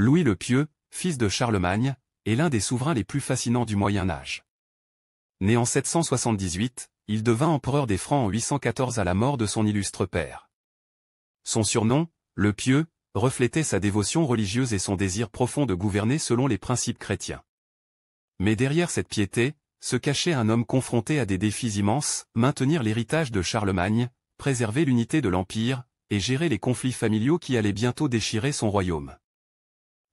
Louis le Pieux, fils de Charlemagne, est l'un des souverains les plus fascinants du Moyen Âge. Né en 778, il devint empereur des Francs en 814 à la mort de son illustre père. Son surnom, le Pieux, reflétait sa dévotion religieuse et son désir profond de gouverner selon les principes chrétiens. Mais derrière cette piété, se cachait un homme confronté à des défis immenses, maintenir l'héritage de Charlemagne, préserver l'unité de l'Empire, et gérer les conflits familiaux qui allaient bientôt déchirer son royaume.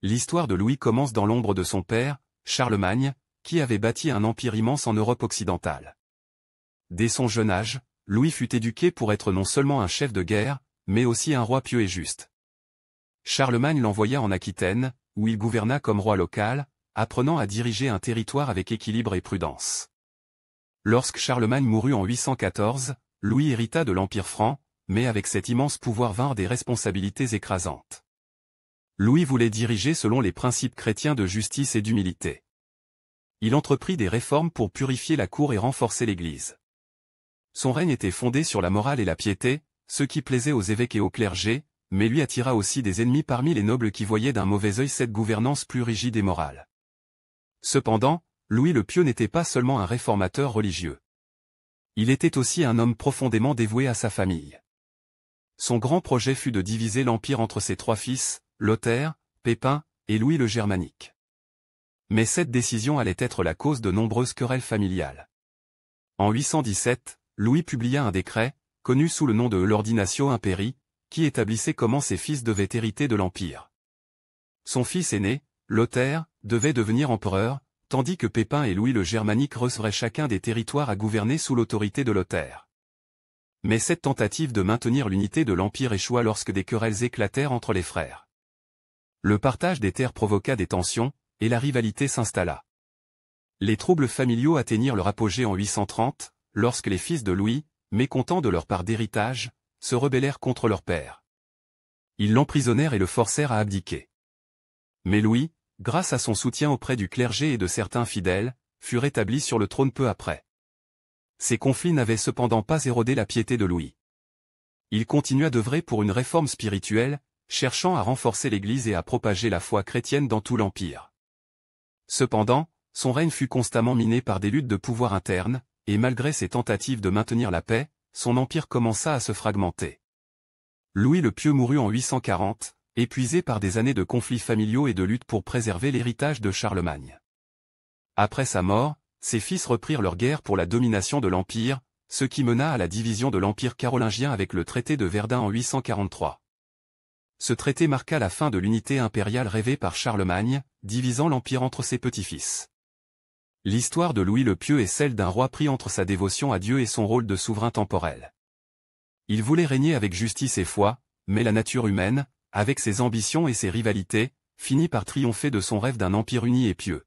L'histoire de Louis commence dans l'ombre de son père, Charlemagne, qui avait bâti un empire immense en Europe occidentale. Dès son jeune âge, Louis fut éduqué pour être non seulement un chef de guerre, mais aussi un roi pieux et juste. Charlemagne l'envoya en Aquitaine, où il gouverna comme roi local, apprenant à diriger un territoire avec équilibre et prudence. Lorsque Charlemagne mourut en 814, Louis hérita de l'Empire franc, mais avec cet immense pouvoir vinrent des responsabilités écrasantes. Louis voulait diriger selon les principes chrétiens de justice et d'humilité. Il entreprit des réformes pour purifier la cour et renforcer l'Église. Son règne était fondé sur la morale et la piété, ce qui plaisait aux évêques et aux clergés, mais lui attira aussi des ennemis parmi les nobles qui voyaient d'un mauvais œil cette gouvernance plus rigide et morale. Cependant, Louis le Pieux n'était pas seulement un réformateur religieux. Il était aussi un homme profondément dévoué à sa famille. Son grand projet fut de diviser l'Empire entre ses trois fils, Lothaire, Pépin et Louis le Germanique. Mais cette décision allait être la cause de nombreuses querelles familiales. En 817, Louis publia un décret, connu sous le nom de l'Ordinatio Impéri, qui établissait comment ses fils devaient hériter de l'Empire. Son fils aîné, Lothaire, devait devenir empereur, tandis que Pépin et Louis le Germanique recevraient chacun des territoires à gouverner sous l'autorité de Lothaire. Mais cette tentative de maintenir l'unité de l'Empire échoua lorsque des querelles éclatèrent entre les frères. Le partage des terres provoqua des tensions, et la rivalité s'installa. Les troubles familiaux atteignirent leur apogée en 830, lorsque les fils de Louis, mécontents de leur part d'héritage, se rebellèrent contre leur père. Ils l'emprisonnèrent et le forcèrent à abdiquer. Mais Louis, grâce à son soutien auprès du clergé et de certains fidèles, fut rétabli sur le trône peu après. Ces conflits n'avaient cependant pas érodé la piété de Louis. Il continua d'œuvrer pour une réforme spirituelle, cherchant à renforcer l'Église et à propager la foi chrétienne dans tout l'Empire. Cependant, son règne fut constamment miné par des luttes de pouvoir interne, et malgré ses tentatives de maintenir la paix, son empire commença à se fragmenter. Louis le Pieux mourut en 840, épuisé par des années de conflits familiaux et de luttes pour préserver l'héritage de Charlemagne. Après sa mort, ses fils reprirent leur guerre pour la domination de l'Empire, ce qui mena à la division de l'Empire carolingien avec le traité de Verdun en 843. Ce traité marqua la fin de l'unité impériale rêvée par Charlemagne, divisant l'Empire entre ses petits-fils. L'histoire de Louis le Pieux est celle d'un roi pris entre sa dévotion à Dieu et son rôle de souverain temporel. Il voulait régner avec justice et foi, mais la nature humaine, avec ses ambitions et ses rivalités, finit par triompher de son rêve d'un empire uni et pieux.